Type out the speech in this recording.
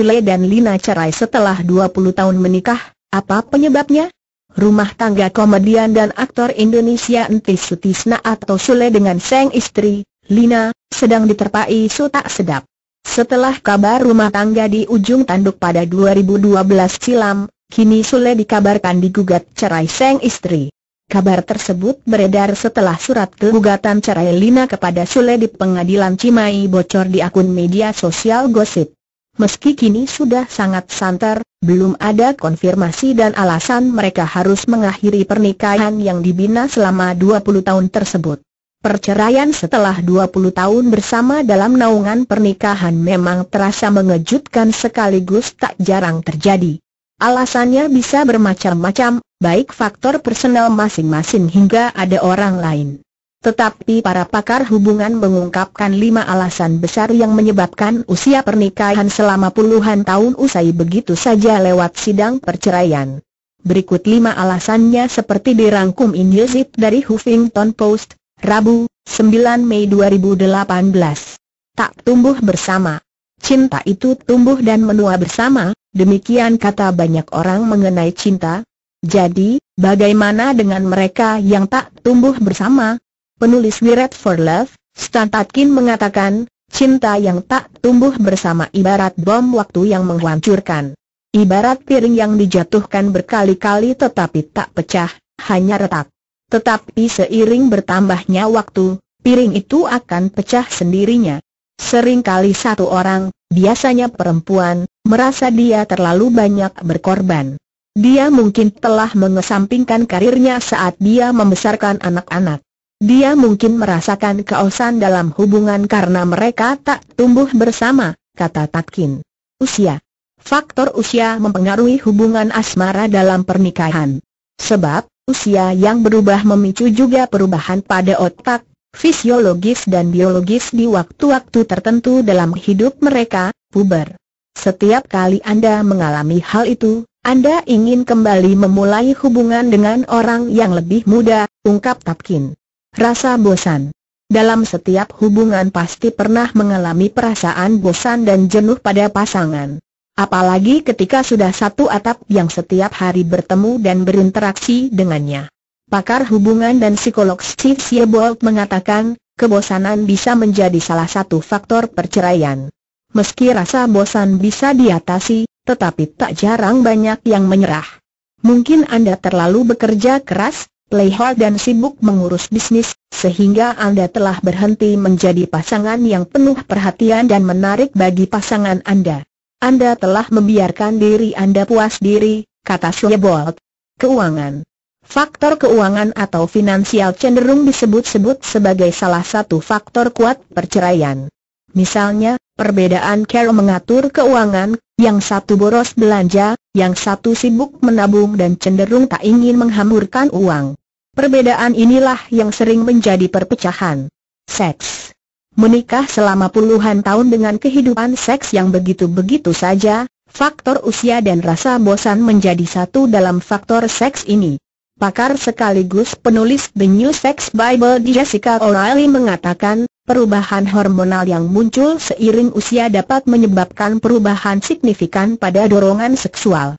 Sule dan Lina cerai setelah 20 tahun menikah, apa penyebabnya? Rumah tangga komedian dan aktor Indonesia Entis Sutisna atau Sule dengan sang istri, Lina, sedang diterpa isu tak sedap. Setelah kabar rumah tangga di ujung tanduk pada 2012 silam, kini Sule dikabarkan digugat cerai sang istri. Kabar tersebut beredar setelah surat gugatan cerai Lina kepada Sule di pengadilan Cimahi bocor di akun media sosial gosip meski kini sudah sangat santer, belum ada konfirmasi dan alasan mereka harus mengakhiri pernikahan yang dibina selama 20 tahun tersebut. Perceraian setelah 20 tahun bersama dalam naungan pernikahan memang terasa mengejutkan sekaligus tak jarang terjadi. Alasannya bisa bermacam-macam, baik faktor personal masing-masing hingga ada orang lain. Tetapi para pakar hubungan mengungkapkan lima alasan besar yang menyebabkan usia pernikahan selama puluhan tahun usai begitu saja lewat sidang perceraian. Berikut lima alasannya seperti dirangkum Indesit dari Huffington Post, Rabu, 9 Mei 2018. Tak tumbuh bersama. Cinta itu tumbuh dan menua bersama, demikian kata banyak orang mengenai cinta. Jadi, bagaimana dengan mereka yang tak tumbuh bersama? penulis Wired for Love, Stan Tatkin mengatakan, cinta yang tak tumbuh bersama ibarat bom waktu yang menghancurkan. Ibarat piring yang dijatuhkan berkali-kali tetapi tak pecah, hanya retak. Tetapi seiring bertambahnya waktu, piring itu akan pecah sendirinya. Seringkali satu orang, biasanya perempuan, merasa dia terlalu banyak berkorban. Dia mungkin telah mengesampingkan karirnya saat dia membesarkan anak-anak. Dia mungkin merasakan keosan dalam hubungan karena mereka tak tumbuh bersama, kata Tatkin. Usia. Faktor usia mempengaruhi hubungan asmara dalam pernikahan. Sebab, usia yang berubah memicu juga perubahan pada otak, fisiologis dan biologis di waktu-waktu tertentu dalam hidup mereka, puber. Setiap kali Anda mengalami hal itu, Anda ingin kembali memulai hubungan dengan orang yang lebih muda, ungkap Tapkin. Rasa bosan Dalam setiap hubungan pasti pernah mengalami perasaan bosan dan jenuh pada pasangan. Apalagi ketika sudah satu atap yang setiap hari bertemu dan berinteraksi dengannya. Pakar hubungan dan psikolog Steve Siebold mengatakan, kebosanan bisa menjadi salah satu faktor perceraian. Meski rasa bosan bisa diatasi, tetapi tak jarang banyak yang menyerah. Mungkin Anda terlalu bekerja keras, play dan sibuk mengurus bisnis, sehingga Anda telah berhenti menjadi pasangan yang penuh perhatian dan menarik bagi pasangan Anda. Anda telah membiarkan diri Anda puas diri, kata Shoebold. Keuangan Faktor keuangan atau finansial cenderung disebut-sebut sebagai salah satu faktor kuat perceraian. Misalnya, perbedaan cara mengatur keuangan, yang satu boros belanja, yang satu sibuk menabung dan cenderung tak ingin menghamburkan uang. Perbedaan inilah yang sering menjadi perpecahan. Seks. Menikah selama puluhan tahun dengan kehidupan seks yang begitu-begitu saja, faktor usia dan rasa bosan menjadi satu dalam faktor seks ini. Pakar sekaligus penulis The New Sex Bible Jessica O'Reilly mengatakan, perubahan hormonal yang muncul seiring usia dapat menyebabkan perubahan signifikan pada dorongan seksual.